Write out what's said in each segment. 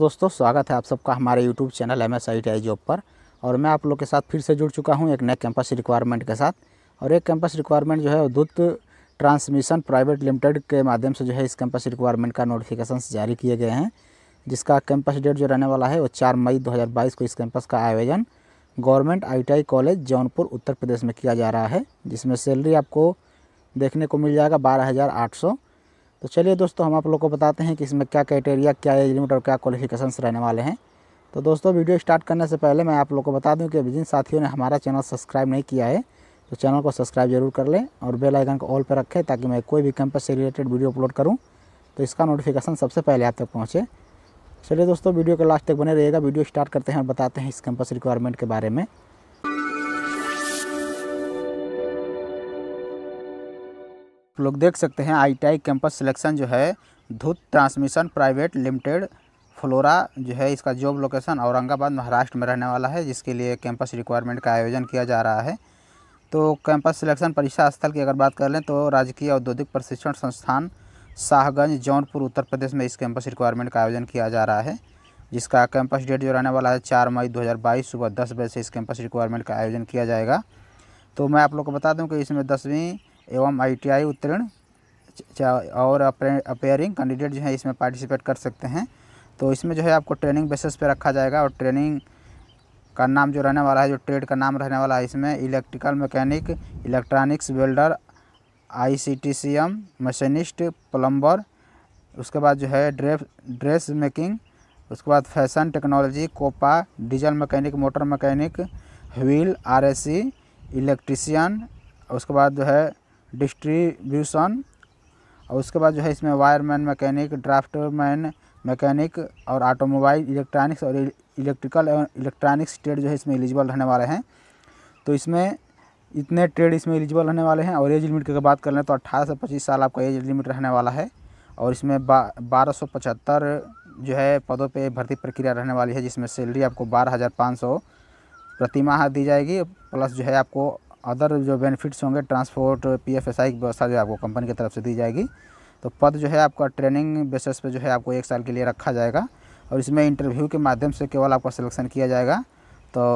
दोस्तों स्वागत है आप सबका हमारे YouTube channel M S I T I job पर और मैं आप लोग के साथ फिर से जुड़ चुका हूँ एक नए कैंपस रिक्वायरमेंट के साथ और एक कैंपस रिक्वायरमेंट जो है उद्युत ट्रांसमिशन प्राइवेट लिमिटेड के माध्यम से जो है इस कैंपस रिक्वायरमेंट का नोटिफिकेशन जारी किए गए हैं जिसका कैंपस डेट जो रहने वाला है वो चार मई दो को इस कैंपस का आयोजन government I college Jaunpur Uttar Pradesh में किया जा रहा है जिसमें सैलरी आपको देखने को मिल जाएगा बारह तो चलिए दोस्तों हम आप लोग को बताते हैं कि इसमें क्या क्राइटेरिया क्या एज लिमिट और क्या क्वालिफिकेशंस रहने वाले हैं तो दोस्तों वीडियो स्टार्ट करने से पहले मैं आप लोग को बता दूं कि जिन साथियों ने हमारा चैनल सब्सक्राइब नहीं किया है तो चैनल को सब्सक्राइब जरूर कर लें और बेल आइकन को ऑल पर रखें ताकि मैं कोई भी कैंपस से रिलेटेड वीडियो अपलोड करूँ तो इसका नोटिफिकेशन सबसे पहले आप तक पहुँचे चलिए दोस्तों वीडियो के लास्ट तक बने रहेगा वीडियो स्टार्ट करते हैं और बताते हैं इस कैंपस रिक्वायरमेंट के बारे में आप लोग देख सकते हैं आईटीआई कैंपस सिलेक्शन जो है धुत ट्रांसमिशन प्राइवेट लिमिटेड फ्लोरा जो है इसका जॉब लोकेशन औरंगाबाद महाराष्ट्र में रहने वाला है जिसके लिए कैंपस रिक्वायरमेंट का आयोजन किया जा रहा है तो कैंपस सिलेक्शन परीक्षा स्थल की अगर बात कर लें तो राजकीय औद्योगिक प्रशिक्षण संस्थान शाहगंज जौनपुर उत्तर प्रदेश में इस कैंपस रिक्वायरमेंट का आयोजन किया जा रहा है जिसका कैंपस डेट जो रहने वाला है चार मई 2022 सुबह दस बजे से इस कैंपस रिक्वायरमेंट का आयोजन किया जाएगा तो मैं आप लोग को बता दूं कि इसमें दसवीं एवं आई उत्तीर्ण और अपेयरिंग कैंडिडेट जो है इसमें पार्टिसिपेट कर सकते हैं तो इसमें जो है आपको ट्रेनिंग बेसिस पे रखा जाएगा और ट्रेनिंग का नाम जो रहने वाला है जो ट्रेड का नाम रहने वाला है इसमें electrical mechanic electronics welder I C T C M machinist plumber उसके बाद जो है ड्रेप ड्रेस मेकिंग उसके बाद fashion technology COPA diesel mechanic motor mechanic wheel R S C electrician उसके बाद जो है डिस्ट्रीब्यूशन और उसके बाद जो है इसमें वायरमैन मैकेनिक ड्राफ्टमैन मैकेनिक और ऑटोमोबाइल इलेक्ट्रॉनिक्स और इलेक्ट्रिकल एवं इलेक्ट्रॉनिक्स ट्रेड जो है इसमें एलिजिबल रहने वाले हैं तो इसमें इतने ट्रेड इसमें एलिजिबल रहने वाले हैं और एज लिमिट की बात कर लें तो अट्ठारह से पच्चीस साल आपका एज लिमिट रहने वाला है और इसमें बा बारह सौ पचहत्तर जो है पदों पर भर्ती प्रक्रिया रहने वाली है जिसमें सैलरी आपको बारह हज़ार पाँच सौ प्रति माह दी जाएगी प्लस जो है आपको अदर जो बेनिफिट्स होंगे transport P F S I की व्यवस्था जो है आपको कंपनी की तरफ से दी जाएगी तो पद जो है आपका ट्रेनिंग बेसिस पे जो है आपको एक साल के लिए रखा जाएगा और इसमें इंटरव्यू के माध्यम से केवल आपका सिलेक्शन किया जाएगा तो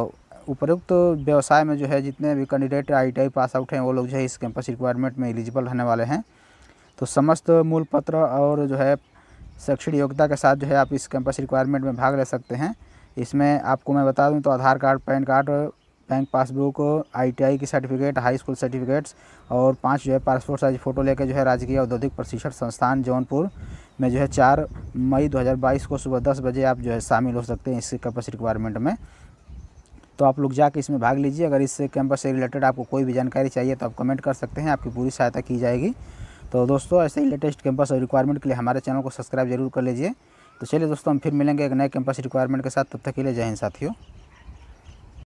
उपयुक्त तो व्यवसाय में जो है जितने भी कैंडिडेट आई पास आउट हैं वो लोग जो है इस कैंपस रिक्वायरमेंट में एलिजिबल रहने वाले हैं तो समस्त मूल पत्र और जो है शैक्षणिक योग्यता के साथ जो है आप इस कैंपस रिक्वायरमेंट में भाग ले सकते हैं इसमें आपको मैं बता दूं तो Aadhaar card PAN card bank passbook ITI की सर्टिफिकेट हाई स्कूल सर्टिफिकेट्स और पांच जो है पासपोर्ट साइज फ़ोटो लेकर जो है राजकीय औद्योगिक प्रशिक्षण संस्थान जौनपुर में जो है चार मई 2022 को सुबह दस बजे आप जो है शामिल हो सकते हैं इस कैंपस रिक्वायरमेंट में तो आप लोग जाके इसमें भाग लीजिए अगर इस कैंपस से रिलेटेड आपको कोई भी जानकारी चाहिए तो आप कमेंट कर सकते हैं आपकी पूरी सहायता की जाएगी तो दोस्तों ऐसे ही लेटेस्ट कैंपस और रिक्वायरमेंट के लिए हमारे चैनल को सब्सक्राइब जरूर कर लीजिए तो चलिए दोस्तों हम फिर मिलेंगे एक नए कैंपस रिक्वायरमेंट के साथ तब तक के लिए जय हिंद साथियों